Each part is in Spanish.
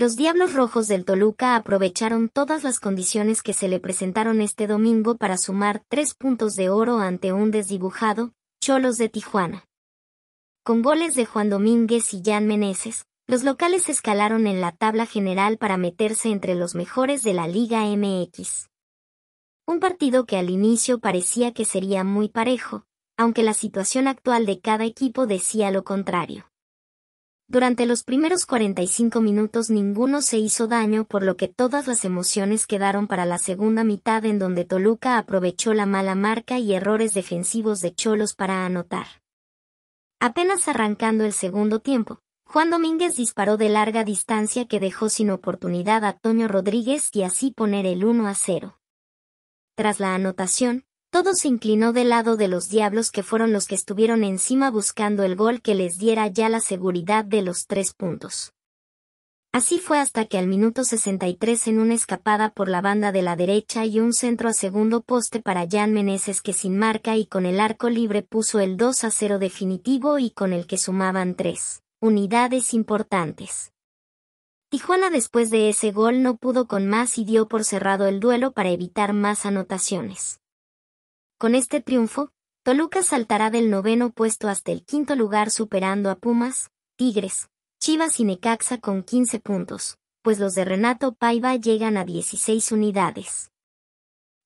Los Diablos Rojos del Toluca aprovecharon todas las condiciones que se le presentaron este domingo para sumar tres puntos de oro ante un desdibujado, Cholos de Tijuana. Con goles de Juan Domínguez y Jan Meneses, los locales escalaron en la tabla general para meterse entre los mejores de la Liga MX. Un partido que al inicio parecía que sería muy parejo, aunque la situación actual de cada equipo decía lo contrario. Durante los primeros 45 minutos ninguno se hizo daño por lo que todas las emociones quedaron para la segunda mitad en donde Toluca aprovechó la mala marca y errores defensivos de Cholos para anotar. Apenas arrancando el segundo tiempo, Juan Domínguez disparó de larga distancia que dejó sin oportunidad a Toño Rodríguez y así poner el 1 a 0. Tras la anotación, todo se inclinó del lado de los diablos que fueron los que estuvieron encima buscando el gol que les diera ya la seguridad de los tres puntos. Así fue hasta que al minuto 63 en una escapada por la banda de la derecha y un centro a segundo poste para Jan Meneses que sin marca y con el arco libre puso el 2 a 0 definitivo y con el que sumaban tres unidades importantes. Tijuana después de ese gol no pudo con más y dio por cerrado el duelo para evitar más anotaciones. Con este triunfo, Toluca saltará del noveno puesto hasta el quinto lugar superando a Pumas, Tigres, Chivas y Necaxa con 15 puntos, pues los de Renato Paiva llegan a 16 unidades.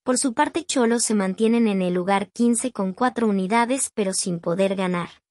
Por su parte Cholos se mantienen en el lugar 15 con 4 unidades pero sin poder ganar.